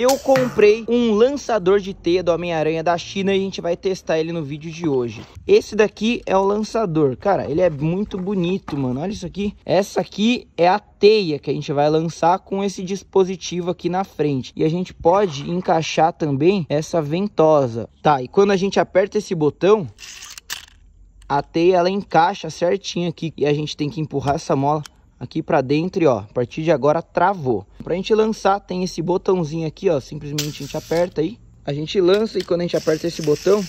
Eu comprei um lançador de teia do Homem-Aranha da China e a gente vai testar ele no vídeo de hoje. Esse daqui é o lançador. Cara, ele é muito bonito, mano. Olha isso aqui. Essa aqui é a teia que a gente vai lançar com esse dispositivo aqui na frente. E a gente pode encaixar também essa ventosa. Tá, e quando a gente aperta esse botão, a teia ela encaixa certinho aqui. E a gente tem que empurrar essa mola aqui para dentro, e, ó, a partir de agora travou. Para a gente lançar tem esse botãozinho aqui, ó, simplesmente a gente aperta aí, a gente lança e quando a gente aperta esse botão,